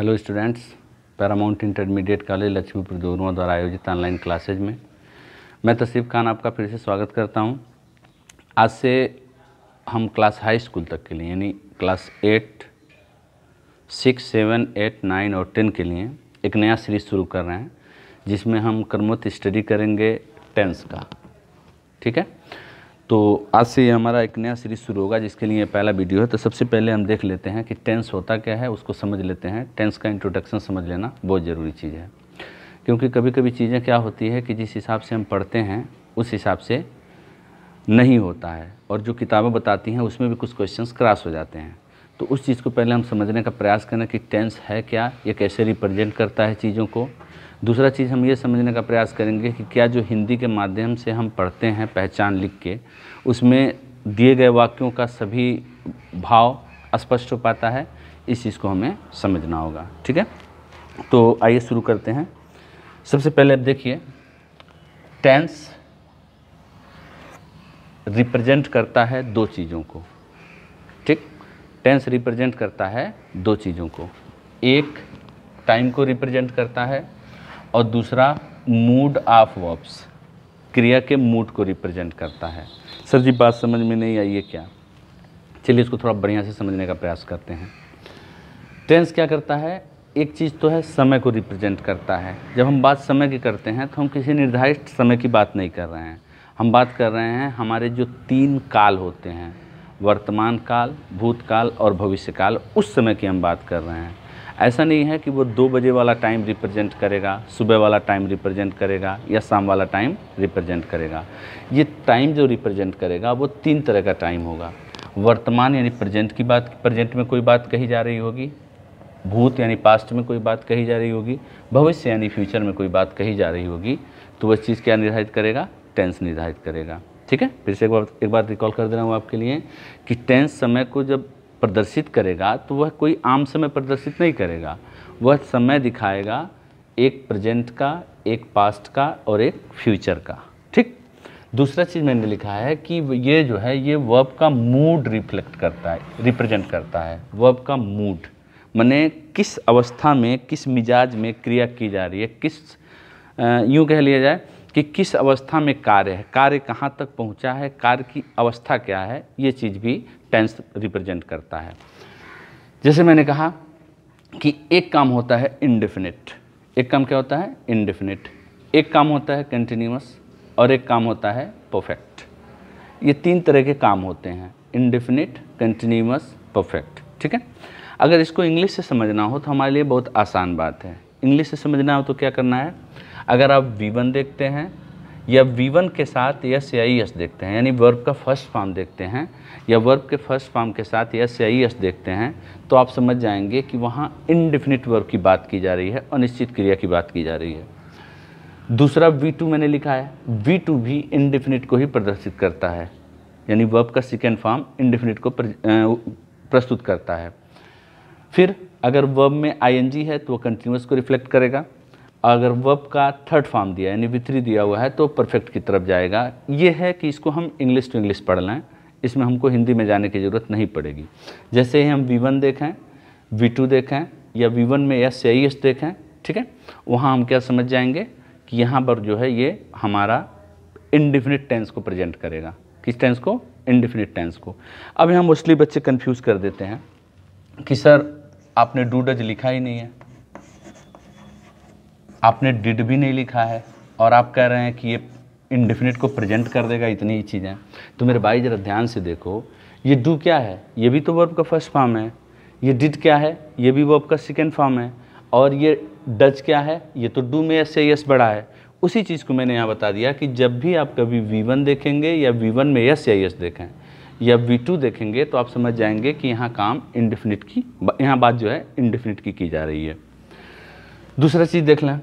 hello students Paramount Intermediate College Laxmipur Jorua द्वारा आयोजित online classes में मैं तसीफ खान आपका फिर से स्वागत करता हूं आज से हम क्लास हाई स्कूल तक के लिए यानी class eight six seven eight nine और टेन के लिए एक नया सीरीज शुरू कर रहे हैं जिसमें हम कर्मोत स्टडी करेंगे टेंस का ठीक है तो आज से हमारा एक नया सीरीज शुरू होगा जिसके लिए पहला वीडियो है तो सबसे पहले हम देख लेते हैं कि टेंस होता क्या है उसको समझ लेते हैं टेंस का इंट्रोडक्शन समझ लेना बहुत ज़रूरी चीज़ है क्योंकि कभी कभी चीज़ें क्या होती है कि जिस हिसाब से हम पढ़ते हैं उस हिसाब से नहीं होता है और जो किताबें बताती हैं उसमें भी कुछ क्वेश्चन क्रॉस हो जाते हैं तो उस चीज़ को पहले हम समझने का प्रयास करें कि टेंस है क्या ये कैसे रिप्रेजेंट करता है चीज़ों को दूसरा चीज़ हम ये समझने का प्रयास करेंगे कि क्या जो हिंदी के माध्यम से हम पढ़ते हैं पहचान लिख के उसमें दिए गए वाक्यों का सभी भाव स्पष्ट हो पाता है इस चीज़ को हमें समझना होगा ठीक है तो आइए शुरू करते हैं सबसे पहले आप देखिए टेंस रिप्रेजेंट करता है दो चीज़ों को टेंस रिप्रेजेंट करता है दो चीज़ों को एक टाइम को रिप्रेजेंट करता है और दूसरा मूड ऑफ वर्ब्स क्रिया के मूड को रिप्रेजेंट करता है सर जी बात समझ में नहीं आई है क्या चलिए इसको थोड़ा बढ़िया से समझने का प्रयास करते हैं टेंस क्या करता है एक चीज़ तो है समय को रिप्रेजेंट करता है जब हम बात समय की करते हैं तो हम किसी निर्धारित समय की बात नहीं कर रहे हैं हम बात कर रहे हैं हमारे जो तीन काल होते हैं वर्तमान काल भूतकाल और भविष्यकाल उस समय की हम बात कर रहे हैं ऐसा नहीं है कि वो दो बजे वाला टाइम रिप्रेजेंट करेगा सुबह वाला टाइम रिप्रेजेंट करेगा या शाम वाला टाइम रिप्रेजेंट करेगा ये टाइम जो रिप्रेजेंट करेगा वो तीन तरह का टाइम होगा वर्तमान यानी प्रेजेंट की बात प्रेजेंट में कोई बात कही जा रही होगी भूत यानी पास्ट में कोई बात कही जा रही होगी भविष्य यानी फ्यूचर में कोई बात कही जा रही होगी तो वह चीज़ क्या निर्धारित करेगा टेंस निर्धारित करेगा ठीक है फिर से एक बार एक बार रिकॉल कर दे रहा हूँ आपके लिए कि टेंस समय को जब प्रदर्शित करेगा तो वह कोई आम समय प्रदर्शित नहीं करेगा वह समय दिखाएगा एक प्रेजेंट का एक पास्ट का और एक फ्यूचर का ठीक दूसरा चीज़ मैंने लिखा है कि ये जो है ये वर्ब का मूड रिफ्लेक्ट करता है रिप्रेजेंट करता है वर्ब का मूड मैंने किस अवस्था में किस मिजाज में क्रिया की जा रही है किस यूँ कह लिया जाए कि किस अवस्था में कार्य है कार्य कहाँ तक पहुँचा है कार्य की अवस्था क्या है ये चीज़ भी टेंस रिप्रेजेंट करता है जैसे मैंने कहा कि एक काम होता है इनडिफिनिट एक काम क्या होता है इनडिफिनिट एक काम होता है कंटिन्यूस और एक काम होता है परफेक्ट ये तीन तरह के काम होते हैं इनडिफिनिट कंटिन्यूस परफेक्ट ठीक है अगर इसको इंग्लिश से समझना हो तो हमारे लिए बहुत आसान बात है इंग्लिश से समझना हो तो क्या करना है अगर आप वी वन देखते हैं या वी वन के साथ यस या ई एस e देखते हैं यानी वर्ब का फर्स्ट फॉर्म देखते हैं या वर्ब के फर्स्ट फॉर्म के साथ यस या ई एस e देखते हैं तो आप समझ जाएंगे कि वहाँ इनडिफिनिट वर्ब की बात की जा रही है अनिश्चित क्रिया की बात की जा रही है दूसरा वी टू मैंने लिखा है वी टू भी इनडिफिनिट को ही प्रदर्शित करता है यानी वर्ब का सेकेंड फॉर्म इनडिफिनिट को प्रस्तुत करता है फिर अगर वर्ब में जी है तो वह कंटिन्यूस को रिफ्लेक्ट करेगा अगर वब का थर्ड फॉर्म दिया यानी विथ्री दिया हुआ है तो परफेक्ट की तरफ जाएगा ये है कि इसको हम इंग्लिश टू इंग्लिश पढ़ लें इसमें हमको हिंदी में जाने की ज़रूरत नहीं पड़ेगी जैसे ही हम वी वन देखें वी टू देखें या वी वन में सी या एस देखें ठीक है वहाँ हम क्या समझ जाएंगे कि यहाँ पर जो है ये हमारा इनडिफिनिट टेंस को प्रेजेंट करेगा किस टेंस को इनडिफिनिट टेंस को अब यहाँ मोस्टली बच्चे कन्फ्यूज़ कर देते हैं कि सर आपने डू डज लिखा ही नहीं है आपने डिड भी नहीं लिखा है और आप कह रहे हैं कि ये इनडिफिनिट को प्रेजेंट कर देगा इतनी ही चीज़ें तो मेरे भाई ज़रा ध्यान से देखो ये डू क्या है ये भी तो वर्ब का फर्स्ट फॉर्म है ये डिड क्या है ये भी वर्ब का सेकेंड फॉर्म है और ये डज क्या है ये तो डू में एस से यस बड़ा है उसी चीज़ को मैंने यहाँ बता दिया कि जब भी आप कभी वी वन देखेंगे या वी वन में यस या यस देखें या वी टू देखेंगे तो आप समझ जाएंगे कि यहाँ काम इनडिफिनिट की यहाँ बात जो है इनडिफिनिट की की जा रही है दूसरा चीज़ देख लें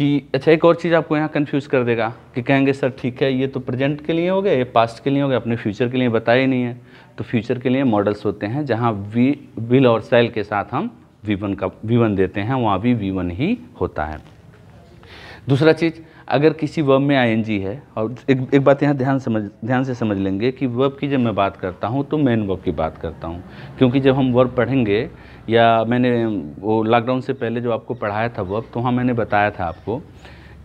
कि अच्छा एक और चीज़ आपको यहाँ कंफ्यूज कर देगा कि कहेंगे सर ठीक है ये तो प्रेजेंट के लिए हो गया ये पास्ट के लिए हो गया अपने फ्यूचर के लिए बताया ही नहीं है तो फ्यूचर के लिए मॉडल्स होते हैं जहाँ वी विल और सेल के साथ हम वी वन का वी वन देते हैं वहाँ भी वी वन ही होता है दूसरा चीज़ अगर किसी वर्ब में आईएनजी है और एक एक बात यहाँ ध्यान समझ ध्यान से समझ लेंगे कि वर्ब की जब मैं बात करता हूँ तो मेन वर्ब की बात करता हूँ क्योंकि जब हम वर्ब पढ़ेंगे या मैंने वो लॉकडाउन से पहले जो आपको पढ़ाया था वर्ब तो वहाँ मैंने बताया था आपको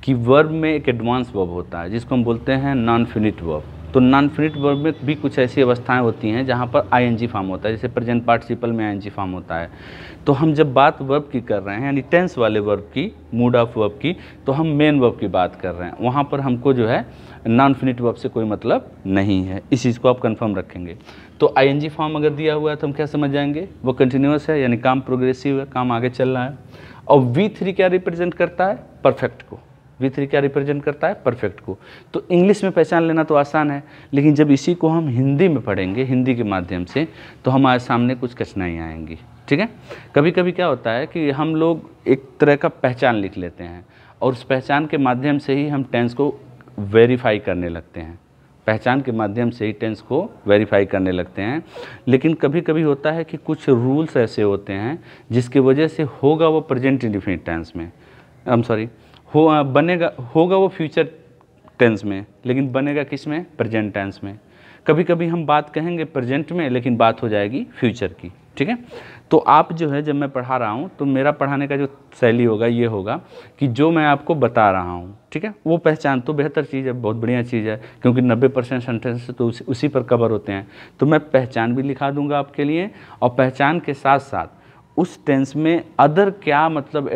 कि वर्ब में एक एडवांस वर्ब होता है जिसको हम बोलते हैं नॉन फिनिट वर्ब तो नॉन फिनिट वर्ब में भी कुछ ऐसी अवस्थाएं होती हैं जहाँ पर आईएनजी फॉर्म होता है जैसे प्रेजेंट पार्टिसिपल में आईएनजी फॉर्म होता है तो हम जब बात वर्ब की कर रहे हैं यानी टेंस वाले वर्ब की मूड ऑफ वर्ब की तो हम मेन वर्ब की बात कर रहे हैं वहाँ पर हमको जो है नॉन फिनिट वर्ब से कोई मतलब नहीं है इस चीज़ को आप कन्फर्म रखेंगे तो आई फॉर्म अगर दिया हुआ है तो हम क्या समझ जाएंगे वो कंटिन्यूस है यानी काम प्रोग्रेसिव है काम आगे चल रहा है और वी थ्री क्या रिप्रेजेंट करता है परफेक्ट को वी थ्री क्या रिप्रेजेंट करता है परफेक्ट को तो इंग्लिश में पहचान लेना तो आसान है लेकिन जब इसी को हम हिंदी में पढ़ेंगे हिंदी के माध्यम से तो हमारे सामने कुछ कठिनाई आएंगी ठीक है कभी कभी क्या होता है कि हम लोग एक तरह का पहचान लिख लेते हैं और उस पहचान के माध्यम से ही हम टेंस को वेरीफाई करने लगते हैं पहचान के माध्यम से ही टेंस को वेरीफाई करने लगते हैं लेकिन कभी कभी होता है कि कुछ रूल्स ऐसे होते हैं जिसकी वजह से होगा वो प्रेजेंट इंडिफिनिट टेंस में आई एम सॉरी हो बनेगा होगा वो फ्यूचर टेंस में लेकिन बनेगा किस में प्रेजेंट टेंस में कभी कभी हम बात कहेंगे प्रेजेंट में लेकिन बात हो जाएगी फ्यूचर की ठीक है तो आप जो है जब मैं पढ़ा रहा हूँ तो मेरा पढ़ाने का जो शैली होगा ये होगा कि जो मैं आपको बता रहा हूँ ठीक है वो पहचान तो बेहतर चीज़ है बहुत बढ़िया चीज़ है क्योंकि 90 परसेंट सेंटेंस तो उसी, उसी पर कवर होते हैं तो मैं पहचान भी लिखा दूंगा आपके लिए और पहचान के साथ साथ उस टेंस में अदर क्या मतलब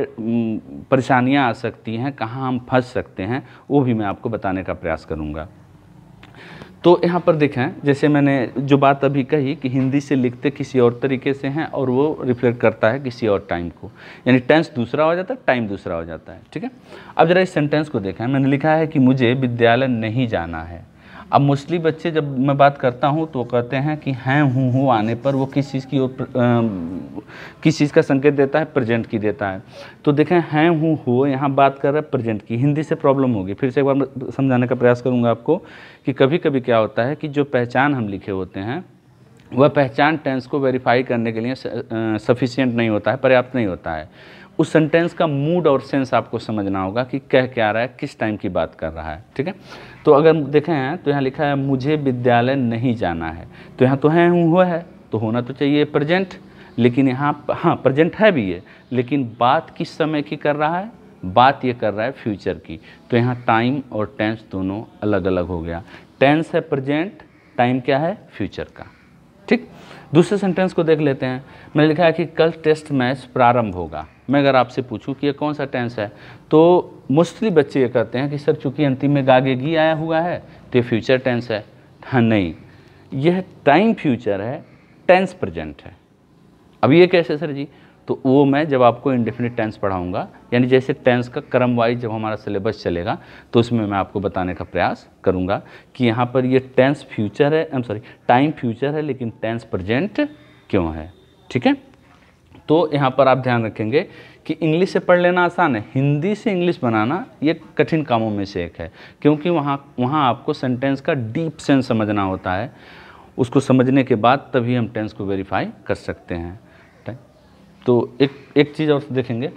परेशानियां आ सकती हैं कहाँ हम फंस सकते हैं वो भी मैं आपको बताने का प्रयास करूँगा तो यहाँ पर देखें जैसे मैंने जो बात अभी कही कि हिंदी से लिखते किसी और तरीके से हैं और वो रिफ्लेक्ट करता है किसी और टाइम को यानी टेंस दूसरा हो जाता है टाइम दूसरा हो जाता है ठीक है अब ज़रा इस सेंटेंस को देखें मैंने लिखा है कि मुझे विद्यालय नहीं जाना है अब मोस्टली बच्चे जब मैं बात करता हूँ तो कहते हैं कि हैं हूँ हूँ आने पर वो किस चीज़ की ओर किस चीज़ का संकेत देता है प्रेजेंट की देता है तो देखें हैं हूँ हो यहाँ बात कर रहा है प्रेजेंट की हिंदी से प्रॉब्लम होगी फिर से एक बार समझाने का प्रयास करूँगा आपको कि कभी कभी क्या होता है कि जो पहचान हम लिखे होते हैं वह पहचान टेंस को वेरीफाई करने के लिए सफिशियंट नहीं होता है पर्याप्त नहीं होता है उस सेंटेंस का मूड और सेंस आपको समझना होगा कि कह क्या रहा है किस टाइम की बात कर रहा है ठीक है तो अगर देखें हैं तो यहाँ लिखा है मुझे विद्यालय नहीं जाना है तो यहाँ तो है हुआ है तो होना तो चाहिए प्रेजेंट लेकिन यहाँ हाँ प्रेजेंट है भी ये लेकिन बात किस समय की कर रहा है बात ये कर रहा है फ्यूचर की तो यहाँ टाइम और टेंस दोनों अलग अलग हो गया टेंस है प्रेजेंट टाइम क्या है फ्यूचर का ठीक दूसरे सेंटेंस को देख लेते हैं मैंने लिखा है कि कल टेस्ट मैच प्रारंभ होगा मैं अगर आपसे पूछूं कि ये कौन सा टेंस है तो मोस्टली बच्चे ये कहते हैं कि सर चूँकि अंतिम में गागे घी आया हुआ है तो ये फ्यूचर टेंस है हाँ नहीं यह टाइम फ्यूचर है टेंस प्रेजेंट है अब ये कैसे सर जी तो वो मैं जब आपको इंडिफिनिट टेंस पढ़ाऊंगा यानी जैसे टेंस का क्रम वाइज जब हमारा सिलेबस चलेगा तो उसमें मैं आपको बताने का प्रयास करूंगा कि यहाँ पर ये टेंस फ्यूचर है I am sorry time future है लेकिन टेंस प्रेजेंट क्यों है ठीक है तो यहाँ पर आप ध्यान रखेंगे कि इंग्लिश से पढ़ लेना आसान है हिंदी से इंग्लिश बनाना ये कठिन कामों में से एक है क्योंकि वहाँ वहाँ आपको सेंटेंस का डीप सेंस समझना होता है उसको समझने के बाद तभी हम टेंस को वेरीफाई कर सकते हैं तो एक एक चीज़ और देखेंगे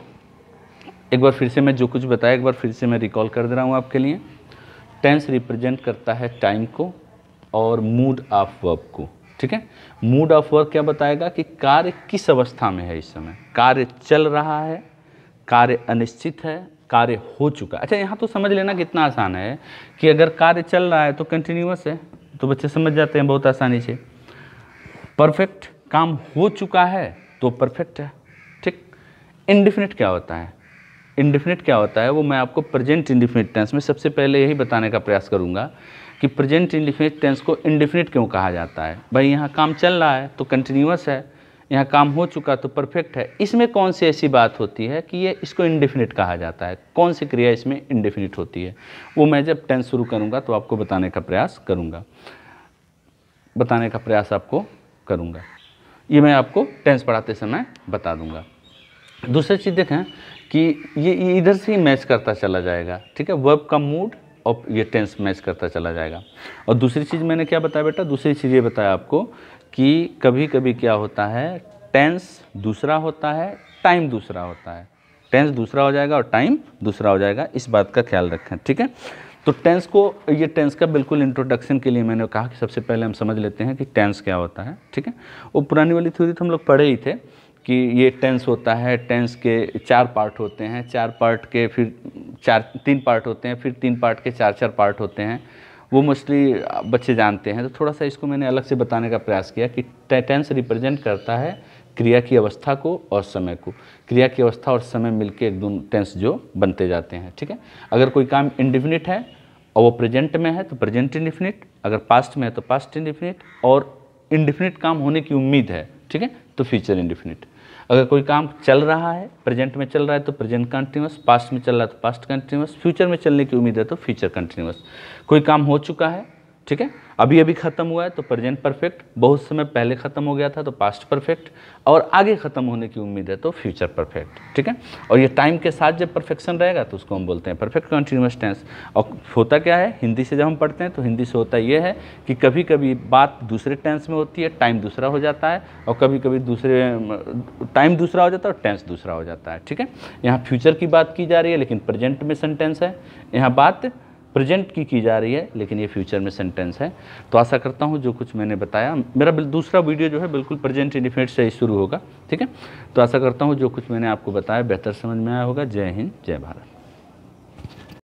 एक बार फिर से मैं जो कुछ बताया एक बार फिर से मैं रिकॉल कर दे रहा हूँ आपके लिए टेंस रिप्रेजेंट करता है टाइम को और मूड ऑफ वर्ब को ठीक है मूड ऑफ वर्क क्या बताएगा कि कार्य किस अवस्था में है इस समय कार्य चल रहा है कार्य अनिश्चित है कार्य हो चुका अच्छा यहाँ तो समझ लेना कितना आसान है कि अगर कार्य चल रहा है तो कंटिन्यूस है तो बच्चे समझ जाते हैं बहुत आसानी से परफेक्ट काम हो चुका है तो परफेक्ट है ठीक इनडिफिनिट क्या होता है इनडिफिनिट क्या होता है वो मैं आपको प्रेजेंट इनडिफिनिट टेंस में सबसे पहले यही बताने का प्रयास करूँगा कि प्रेजेंट इंडिफिनिट टेंस को इंडिफिनिट क्यों कहा जाता है भाई यहाँ काम चल रहा है तो कंटिन्यूस है यहाँ काम हो चुका तो परफेक्ट है इसमें कौन सी ऐसी बात होती है कि ये इसको इंडिफिनिट कहा जाता है कौन सी क्रिया इसमें इंडिफिनिट होती है वो मैं जब टेंस शुरू करूँगा तो आपको बताने का प्रयास करूँगा बताने का प्रयास आपको करूँगा ये मैं आपको टेंस पढ़ाते समय बता दूँगा दूसरी चीज़ देखें कि ये इधर से ही मैच करता चला जाएगा ठीक है वर्ब का मूड और ये टेंस मैच करता चला जाएगा और दूसरी चीज़ मैंने क्या बताया बेटा दूसरी चीज़ ये बताया आपको कि कभी कभी क्या होता है टेंस दूसरा होता है टाइम दूसरा होता है टेंस दूसरा हो जाएगा और टाइम दूसरा हो जाएगा इस बात का ख्याल रखें ठीक है तो टेंस को ये टेंस का बिल्कुल इंट्रोडक्शन के लिए मैंने कहा कि सबसे पहले हम समझ लेते हैं कि टेंस क्या होता है ठीक है वो पुरानी वाली थ्योरी तो हम लोग पढ़े ही थे कि ये टेंस होता है टेंस के चार पार्ट होते हैं चार पार्ट के फिर चार तीन पार्ट होते हैं फिर तीन पार्ट के चार चार पार्ट होते हैं वो मोस्टली बच्चे जानते हैं तो थोड़ा सा इसको मैंने अलग से बताने का प्रयास किया कि टेंस रिप्रेजेंट करता है क्रिया की अवस्था को और समय को क्रिया की अवस्था और समय मिलके एक दोनों टेंस जो बनते जाते हैं ठीक है अगर कोई काम इंडिफिनिट है और वो प्रेजेंट में है तो प्रेजेंट इंडिफिनिट अगर पास्ट में है तो पास्ट इंडिफिनिट और इंडिफिनिट काम होने की उम्मीद है ठीक है तो फ्यूचर इंडिफिनिट अगर कोई काम चल रहा है प्रेजेंट में चल रहा है तो प्रेजेंट कंटिन्यूस पास्ट में चल रहा है तो पास्ट कंटिन्यूस फ्यूचर में चलने की उम्मीद है तो फ्यूचर कंटिन्यूस कोई काम हो चुका है ठीक है अभी अभी ख़त्म हुआ है तो प्रेजेंट परफेक्ट बहुत समय पहले ख़त्म हो गया था तो पास्ट परफेक्ट और आगे ख़त्म होने की उम्मीद है तो फ्यूचर परफेक्ट ठीक है और ये टाइम के साथ जब परफेक्शन रहेगा तो उसको हम बोलते हैं परफेक्ट कंटिन्यूस टेंस और होता क्या है हिंदी से जब हम पढ़ते हैं तो हिंदी से होता यह है कि कभी कभी बात दूसरे टेंस में होती है टाइम दूसरा हो जाता है और कभी कभी दूसरे टाइम दूसरा हो जाता है और टेंस दूसरा हो जाता है ठीक है यहाँ फ्यूचर की बात की जा रही है लेकिन प्रेजेंट में सेंटेंस है यहाँ बात प्रेजेंट की की जा रही है लेकिन ये फ्यूचर में सेंटेंस है तो आशा करता हूँ जो कुछ मैंने बताया मेरा दूसरा वीडियो जो है बिल्कुल प्रेजेंट इंडिफिनेट से ही शुरू होगा ठीक है तो आशा करता हूँ जो कुछ मैंने आपको बताया बेहतर समझ में आया होगा जय हिंद जय भारत